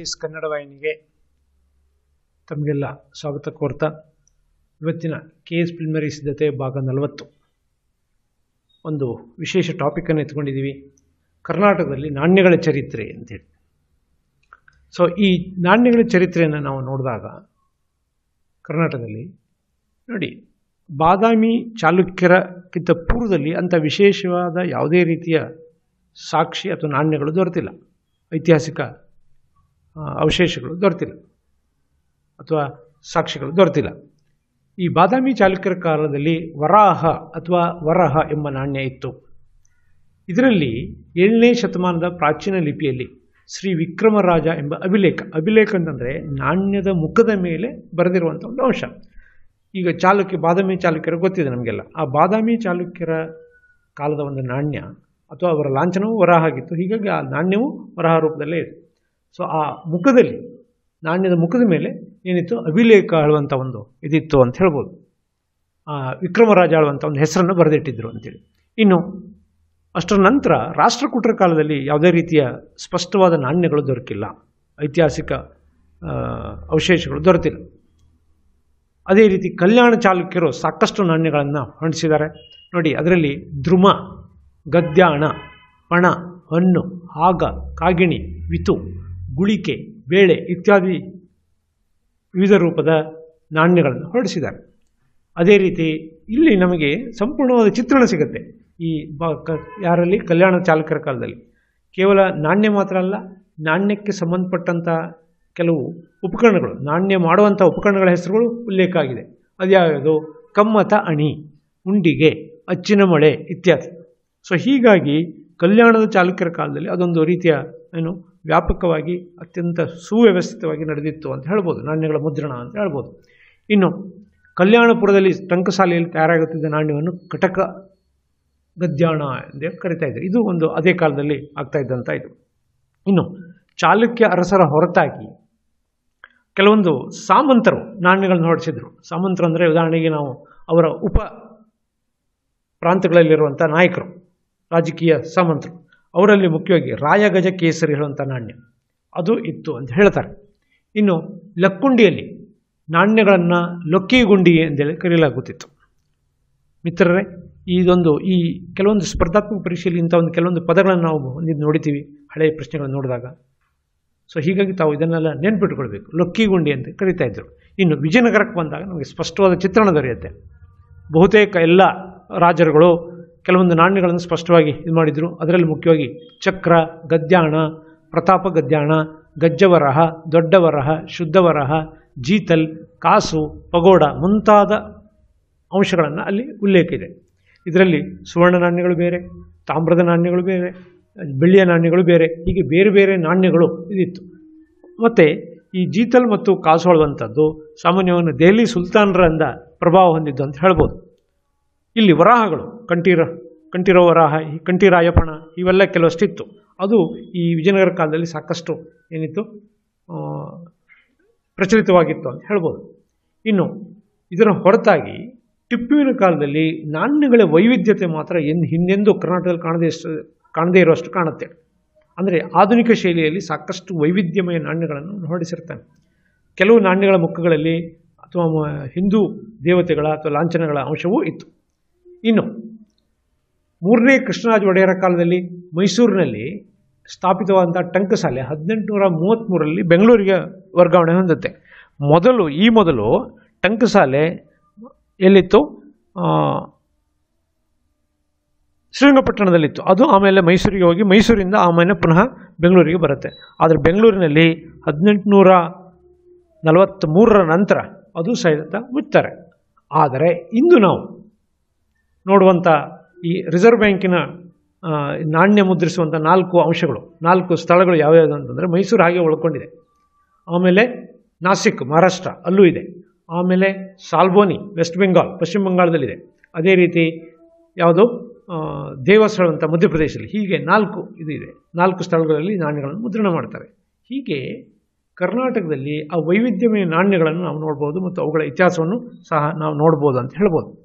S Kannada ವಾಹಿನಿಗೆ ತಮಗೆಲ್ಲ ಸ್ವಾಗತ ಕೋರ್ತಾ ಇವತ್ತಿನ ಕೆ ಎಸ್ ಪ್ರಿಲಿಮರಿ ಸಿದ್ಧತೆ ಭಾಗ ನಲವತ್ತು ಒಂದು ವಿಶೇಷ ಟಾಪಿಕನ್ನು ಎತ್ಕೊಂಡಿದ್ದೀವಿ ಕರ್ನಾಟಕದಲ್ಲಿ ನಾಣ್ಯಗಳ ಚರಿತ್ರೆ ಅಂತೇಳಿ ಸೊ ಈ ನಾಣ್ಯಗಳ ಚರಿತ್ರೆಯನ್ನು ನಾವು ನೋಡಿದಾಗ ಕರ್ನಾಟಕದಲ್ಲಿ ನೋಡಿ ಬಾದಾಮಿ ಚಾಲುಕ್ಯರಕ್ಕಿಂತ ಪೂರ್ವದಲ್ಲಿ ಅಂಥ ವಿಶೇಷವಾದ ಯಾವುದೇ ರೀತಿಯ ಸಾಕ್ಷಿ ಅಥವಾ ನಾಣ್ಯಗಳು ದೊರೆತಿಲ್ಲ ಐತಿಹಾಸಿಕ ಅವಶೇಷಗಳು ದೊರೆತಿಲ್ಲ ಅಥವಾ ಸಾಕ್ಷಿಗಳು ದೊರೆತಿಲ್ಲ ಈ ಬಾದಾಮಿ ಚಾಲುಕ್ಯರ ಕಾಲದಲ್ಲಿ ವರಾಹ ಅಥವಾ ವರಹ ಎಂಬ ನಾಣ್ಯ ಇತ್ತು ಇದರಲ್ಲಿ ಏಳನೇ ಶತಮಾನದ ಪ್ರಾಚೀನ ಲಿಪಿಯಲ್ಲಿ ಶ್ರೀ ವಿಕ್ರಮರಾಜ ಎಂಬ ಅಭಿಲೇಖ ಅಭಿಲೇಖ ಅಂತಂದರೆ ನಾಣ್ಯದ ಮುಖದ ಮೇಲೆ ಬರೆದಿರುವಂಥ ಒಂದು ಅಂಶ ಈಗ ಚಾಲುಕ್ಯ ಬಾದಾಮಿ ಚಾಲುಕ್ಯರು ಗೊತ್ತಿದೆ ನಮಗೆಲ್ಲ ಆ ಬಾದಾಮಿ ಚಾಲುಕ್ಯರ ಕಾಲದ ಒಂದು ನಾಣ್ಯ ಅಥವಾ ಅವರ ಲಾಂಛನವೂ ವರಹ ಆಗಿತ್ತು ಹೀಗಾಗಿ ಆ ನಾಣ್ಯವೂ ವರಹ ರೂಪದಲ್ಲೇ ಇದೆ ಸೊ ಆ ಮುಖದಲ್ಲಿ ನಾಣ್ಯದ ಮುಖದ ಮೇಲೆ ಏನಿತ್ತು ಅಭಿಲೇಖ ಆಳುವಂಥ ಒಂದು ಇದಿತ್ತು ಅಂತ ಹೇಳ್ಬೋದು ಆ ವಿಕ್ರಮರಾಜ ಆಳುವಂಥ ಒಂದು ಹೆಸರನ್ನು ಬರೆದಿಟ್ಟಿದ್ರು ಅಂತೇಳಿ ಇನ್ನು ಅಷ್ಟರ ನಂತರ ರಾಷ್ಟ್ರಕೂಟರ ಕಾಲದಲ್ಲಿ ಯಾವುದೇ ರೀತಿಯ ಸ್ಪಷ್ಟವಾದ ನಾಣ್ಯಗಳು ದೊರಕಿಲ್ಲ ಐತಿಹಾಸಿಕ ಅವಶೇಷಗಳು ದೊರೆತಿಲ್ಲ ಅದೇ ರೀತಿ ಕಲ್ಯಾಣ ಚಾಲುಕ್ಯರು ಸಾಕಷ್ಟು ನಾಣ್ಯಗಳನ್ನು ಹೊಣಿಸಿದ್ದಾರೆ ನೋಡಿ ಅದರಲ್ಲಿ ದ್ರುಮ ಗದ್ಯಾಣ ಪಣ ಹಣ್ಣು ಆಗ ಕಾಗಿಣಿ ವಿತು ಗುಳಿಕೆ ಬೇಳೆ ಇತ್ಯಾದಿ ವಿವಿಧ ರೂಪದ ನಾಣ್ಯಗಳನ್ನು ಹೊರಡಿಸಿದ್ದಾರೆ ಅದೇ ರೀತಿ ಇಲ್ಲಿ ನಮಗೆ ಸಂಪೂರ್ಣವಾದ ಚಿತ್ರಣ ಸಿಗುತ್ತೆ ಈ ಬ ಯಾರಲ್ಲಿ ಕಲ್ಯಾಣ ಚಾಲಕರ ಕಾಲದಲ್ಲಿ ಕೇವಲ ನಾಣ್ಯ ಮಾತ್ರ ಅಲ್ಲ ನಾಣ್ಯಕ್ಕೆ ಸಂಬಂಧಪಟ್ಟಂಥ ಕೆಲವು ಉಪಕರಣಗಳು ನಾಣ್ಯ ಮಾಡುವಂಥ ಉಪಕರಣಗಳ ಹೆಸರುಗಳು ಉಲ್ಲೇಖ ಆಗಿದೆ ಅದ್ಯಾವುದು ಕಮ್ಮತ ಅಣಿ ಉಂಡಿಗೆ ಅಚ್ಚಿನ ಮಳೆ ಇತ್ಯಾದಿ ಸೊ ಹೀಗಾಗಿ ಕಲ್ಯಾಣದ ಚಾಲುಕ್ಯರ ಕಾಲದಲ್ಲಿ ಅದೊಂದು ರೀತಿಯ ಏನು ವ್ಯಾಪಕವಾಗಿ ಅತ್ಯಂತ ಸುವ್ಯವಸ್ಥಿತವಾಗಿ ನಡೆದಿತ್ತು ಅಂತ ಹೇಳ್ಬೋದು ನಾಣ್ಯಗಳ ಮುದ್ರಣ ಅಂತ ಹೇಳ್ಬೋದು ಇನ್ನು ಕಲ್ಯಾಣಪುರದಲ್ಲಿ ಟಂಕಶಾಲೆಯಲ್ಲಿ ತಯಾರಾಗುತ್ತಿದ್ದ ನಾಣ್ಯವನ್ನು ಕಟಕ ಗದ್ಯಾಣ ಎಂದೇ ಕರಿತಾ ಇದ್ದರು ಇದು ಒಂದು ಅದೇ ಕಾಲದಲ್ಲಿ ಆಗ್ತಾ ಇದ್ದಂಥ ಇದು ಇನ್ನು ಚಾಲುಕ್ಯ ಅರಸರ ಹೊರತಾಗಿ ಕೆಲವೊಂದು ಸಾಮಂತರು ನಾಣ್ಯಗಳನ್ನು ಹೊರಡಿಸಿದರು ಸಾಮಂತರು ಅಂದರೆ ಉದಾಹರಣೆಗೆ ನಾವು ಅವರ ಉಪ ಪ್ರಾಂತಗಳಲ್ಲಿರುವಂಥ ನಾಯಕರು ರಾಜಕೀಯ ಸಾಮಂತರು ಅವರಲ್ಲಿ ಮುಖ್ಯವಾಗಿ ರಾಯಗಜ ಕೇಸರಿ ಹೇಳುವಂಥ ನಾಣ್ಯ ಅದು ಇತ್ತು ಅಂತ ಹೇಳ್ತಾರೆ ಇನ್ನು ಲಕ್ಕುಂಡಿಯಲ್ಲಿ ನಾಣ್ಯಗಳನ್ನು ಲೊಕ್ಕಿಗುಂಡಿ ಅಂತೇಳಿ ಕರೆಯಲಾಗುತ್ತಿತ್ತು ಮಿತ್ರರೇ ಇದೊಂದು ಈ ಕೆಲವೊಂದು ಸ್ಪರ್ಧಾತ್ಮಕ ಪರೀಕ್ಷೆಯಲ್ಲಿ ಇಂಥ ಒಂದು ಕೆಲವೊಂದು ಪದಗಳನ್ನು ನಾವು ಹೊಂದಿದ್ದು ನೋಡಿತೀವಿ ಹಳೆಯ ಪ್ರಶ್ನೆಗಳನ್ನು ನೋಡಿದಾಗ ಸೊ ಹೀಗಾಗಿ ತಾವು ಇದನ್ನೆಲ್ಲ ನೆನ್ಪಿಟ್ಕೊಳ್ಬೇಕು ಗುಂಡಿ ಅಂತ ಕರಿತಾ ಇನ್ನು ವಿಜಯನಗರಕ್ಕೆ ಬಂದಾಗ ನಮಗೆ ಸ್ಪಷ್ಟವಾದ ಚಿತ್ರಣ ದೊರೆಯುತ್ತೆ ಬಹುತೇಕ ಎಲ್ಲ ರಾಜರುಗಳು ಕೆಲವೊಂದು ನಾಣ್ಯಗಳನ್ನು ಸ್ಪಷ್ಟವಾಗಿ ಇದು ಮಾಡಿದರು ಅದರಲ್ಲಿ ಮುಖ್ಯವಾಗಿ ಚಕ್ರ ಗದ್ಯಾಣ ಪ್ರತಾಪ ಗದ್ಯಾಣ ಗಜ್ಜವರಹ ದೊಡ್ಡವರಹ ಶುದ್ಧವರಹ ಜೀತಲ್ ಕಾಸು ಪಗೋಡ ಮುಂತಾದ ಅಂಶಗಳನ್ನು ಅಲ್ಲಿ ಉಲ್ಲೇಖ ಇದೆ ಇದರಲ್ಲಿ ಸುವರ್ಣ ನಾಣ್ಯಗಳು ಬೇರೆ ತಾಮ್ರದ ನಾಣ್ಯಗಳು ಬೇರೆ ಬೆಳ್ಳಿಯ ನಾಣ್ಯಗಳು ಬೇರೆ ಹೀಗೆ ಬೇರೆ ಬೇರೆ ನಾಣ್ಯಗಳು ಇದಿತ್ತು ಮತ್ತು ಈ ಜೀತಲ್ ಮತ್ತು ಕಾಸು ಹೊಳುವಂಥದ್ದು ಸಾಮಾನ್ಯವನ್ನು ದೆಹಲಿ ಸುಲ್ತಾನರಂದ ಪ್ರಭಾವ ಹೊಂದಿದ್ದು ಅಂತ ಹೇಳ್ಬೋದು ಇಲ್ಲಿ ವರಾಹಗಳು ಕಂಠೀರ ಕಂಠೀರ ವರಾಹ ಈ ಕಂಠೀರಾಯಪಣ ಇವೆಲ್ಲ ಕೆಲವಷ್ಟಿತ್ತು ಅದು ಈ ವಿಜಯನಗರ ಕಾಲದಲ್ಲಿ ಸಾಕಷ್ಟು ಏನಿತ್ತು ಪ್ರಚಲಿತವಾಗಿತ್ತು ಅಂತ ಹೇಳ್ಬೋದು ಇನ್ನು ಇದರ ಹೊರತಾಗಿ ಟಿಪ್ಪುವಿನ ಕಾಲದಲ್ಲಿ ನಾಣ್ಯಗಳ ವೈವಿಧ್ಯತೆ ಮಾತ್ರ ಎನ್ ಹಿಂದೆಂದೂ ಕರ್ನಾಟಕದಲ್ಲಿ ಕಾಣದೇ ಇಷ್ಟು ಕಾಣದೇ ಇರುವಷ್ಟು ಕಾಣುತ್ತೆ ಅಂದರೆ ಆಧುನಿಕ ಶೈಲಿಯಲ್ಲಿ ಸಾಕಷ್ಟು ವೈವಿಧ್ಯಮಯ ನಾಣ್ಯಗಳನ್ನು ಹೊರಡಿಸಿರ್ತಾನೆ ಕೆಲವು ನಾಣ್ಯಗಳ ಮುಖಗಳಲ್ಲಿ ಅಥವಾ ಹಿಂದೂ ದೇವತೆಗಳ ಅಥವಾ ಲಾಂಛನಗಳ ಅಂಶವೂ ಇತ್ತು ಇನ್ನು ಮೂರನೇ ಕೃಷ್ಣರಾಜ ಒಡೆಯರ ಕಾಲದಲ್ಲಿ ಮೈಸೂರಿನಲ್ಲಿ ಸ್ಥಾಪಿತವಾದಂಥ ಟಂಕಸಾಲೆ ಹದಿನೆಂಟುನೂರ ಮೂವತ್ತ್ಮೂರರಲ್ಲಿ ಬೆಂಗಳೂರಿಗೆ ವರ್ಗಾವಣೆ ಹೊಂದುತ್ತೆ ಮೊದಲು ಈ ಮೊದಲು ಟಂಕಸಾಲೆ ಎಲ್ಲಿತ್ತು ಶ್ರೀರಂಗಪಟ್ಟಣದಲ್ಲಿತ್ತು ಅದು ಆಮೇಲೆ ಮೈಸೂರಿಗೆ ಹೋಗಿ ಮೈಸೂರಿಂದ ಆಮೇಲೆ ಪುನಃ ಬೆಂಗಳೂರಿಗೆ ಬರುತ್ತೆ ಆದರೆ ಬೆಂಗಳೂರಿನಲ್ಲಿ ಹದಿನೆಂಟುನೂರ ನಲವತ್ತ್ಮೂರರ ನಂತರ ಅದು ಸಹಿತ ಮುಚ್ತಾರೆ ಆದರೆ ಇಂದು ನಾವು ನೋಡುವಂಥ ಈ ರಿಸರ್ವ್ ಬ್ಯಾಂಕಿನ ನಾಣ್ಯ ಮುದ್ರಿಸುವಂಥ ನಾಲ್ಕು ಅಂಶಗಳು ನಾಲ್ಕು ಸ್ಥಳಗಳು ಯಾವ್ಯಾವುದು ಅಂತಂದರೆ ಮೈಸೂರು ಹಾಗೆ ಒಳ್ಕೊಂಡಿದೆ ಆಮೇಲೆ ನಾಸಿಕ್ ಮಹಾರಾಷ್ಟ್ರ ಅಲ್ಲೂ ಇದೆ ಆಮೇಲೆ ಸಾಲ್ಬೋನಿ ವೆಸ್ಟ್ ಬೆಂಗಾಲ್ ಪಶ್ಚಿಮ ಬಂಗಾಳದಲ್ಲಿದೆ ಅದೇ ರೀತಿ ಯಾವುದು ದೇವಸ್ಥಳ ಅಂತ ಮಧ್ಯಪ್ರದೇಶದಲ್ಲಿ ಹೀಗೆ ನಾಲ್ಕು ಇದು ಇದೆ ನಾಲ್ಕು ಸ್ಥಳಗಳಲ್ಲಿ ನಾಣ್ಯಗಳನ್ನು ಮುದ್ರಣ ಮಾಡ್ತಾರೆ ಹೀಗೆ ಕರ್ನಾಟಕದಲ್ಲಿ ಆ ವೈವಿಧ್ಯಮಯ ನಾಣ್ಯಗಳನ್ನು ನಾವು ನೋಡ್ಬೋದು ಮತ್ತು ಅವುಗಳ ಇತಿಹಾಸವನ್ನು ಸಹ ನಾವು ನೋಡ್ಬೋದು ಅಂತ ಹೇಳ್ಬೋದು